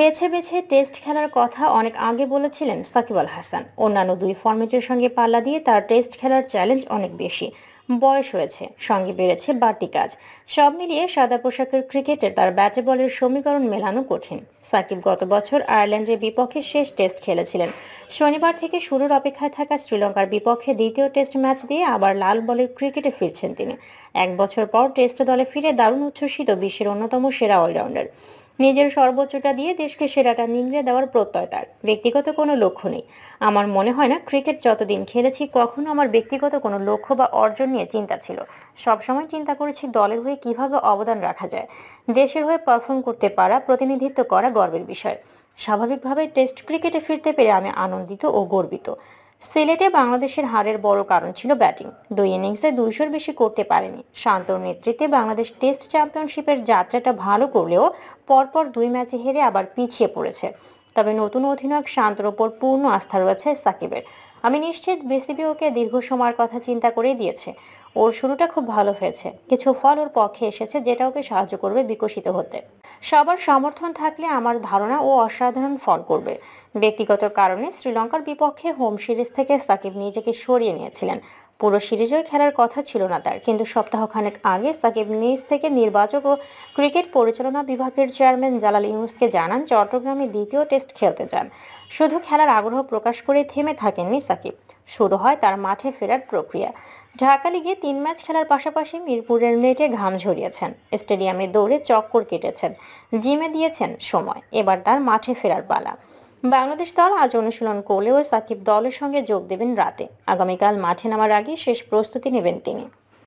বেছে বেছে টেস্ট খেলার কথা অনেক আগে বলেছিলেন সাকিব আল হাসান অন্যান্য দুই ফর্মেটের সঙ্গে পাল্লা দিয়ে তার টেস্ট খেলার চ্যালেঞ্জ অনেক বেশি বয়স হয়েছে সঙ্গে বেড়েছে বাড়তি কাজ সব মিলিয়ে সাদা পোশাকের ক্রিকেটে তার ব্যাটে বলের সমীকরণ মেলানো কঠিন সাকিব গত বছর আয়ারল্যান্ডের বিপক্ষে শেষ টেস্ট খেলেছিলেন শনিবার থেকে শুরুর অপেক্ষায় থাকা শ্রীলঙ্কার বিপক্ষে দ্বিতীয় টেস্ট ম্যাচ দিয়ে আবার লাল বলের ক্রিকেটে ফিরছেন তিনি এক বছর পর টেস্ট দলে ফিরে দারুণ উচ্ছ্বসিত বিশ্বের অন্যতম সেরা অলরাউন্ডার নিজের সর্বোচ্চটা দিয়ে দেশকে সেরাটা নিংড়ে দেওয়ার প্রত্যয় তার ব্যক্তিগত কোনো লক্ষ্য নেই আমার মনে হয় না ক্রিকেট যতদিন খেলেছি কখনো আমার ব্যক্তিগত কোনো লক্ষ্য বা অর্জন নিয়ে চিন্তা ছিল সবসময় চিন্তা করেছি দলের হয়ে কিভাবে অবদান রাখা যায় দেশের হয়ে পারফর্ম করতে পারা প্রতিনিধিত্ব করা গর্বের বিষয় স্বাভাবিকভাবে টেস্ট ক্রিকেটে ফিরতে পেরে আমি আনন্দিত ও গর্বিত সিলেটে বাংলাদেশের হারের বড় কারণ ছিল ব্যাটিং দুই ইনিংসে দুইশোর বেশি করতে পারেনি শান্তর নেতৃত্বে বাংলাদেশ টেস্ট চ্যাম্পিয়নশিপের যাত্রাটা ভালো করলেও পরপর দুই ম্যাচে হেরে আবার পিছিয়ে পড়েছে তবে নতুন অধিনায়ক শান্তর ওপর পূর্ণ আস্থা রয়েছে সাকিবের আমি নিশ্চিত বিসিবি ওকে দীর্ঘ সময়ের কথা চিন্তা করে দিয়েছে ওর শুরুটা খুব ভালো হয়েছে কিছু ফল ওর পক্ষে এসেছে যেটা ওকে সাহায্য করবে বিকশিত হতে সবার সমর্থন থাকলে আমার ধারণা ও অসাধারণ ফল করবে ব্যক্তিগত কারণে শ্রীলঙ্কার বিপক্ষে হোম সিরিজ থেকে সাকিব নিজেকে সরিয়ে নিয়েছিলেন পুরো সিরিজেও খেলার কথা ছিল না তার কিন্তু সপ্তাহখানেক আগে সাকিব নিজ থেকে নির্বাচক ও ক্রিকেট পরিচালনা বিভাগের চেয়ারম্যান জালাল ইউনুসকে জানান চট্টগ্রামে দ্বিতীয় টেস্ট খেলতে চান শুধু খেলার আগ্রহ প্রকাশ করে থেমে থাকেননি সাকিব শুরু হয় তার মাঠে ফেরার প্রক্রিয়া ঢাকা লিগে তিন ম্যাচ খেলার পাশাপাশি মিরপুরের নেটে ঘাম ঝরিয়েছেন স্টেডিয়ামে দৌড়ে চক্কর কেটেছেন জিমে দিয়েছেন সময় এবার তার মাঠে ফেরার পালা বাংলাদেশ দল আজ অনুশীলন করলেও সাকিব দলের সঙ্গে যোগ দেবেন রাতে আগামীকাল মাঠে নামার আগে শেষ প্রস্তুতি নেবেন তিনি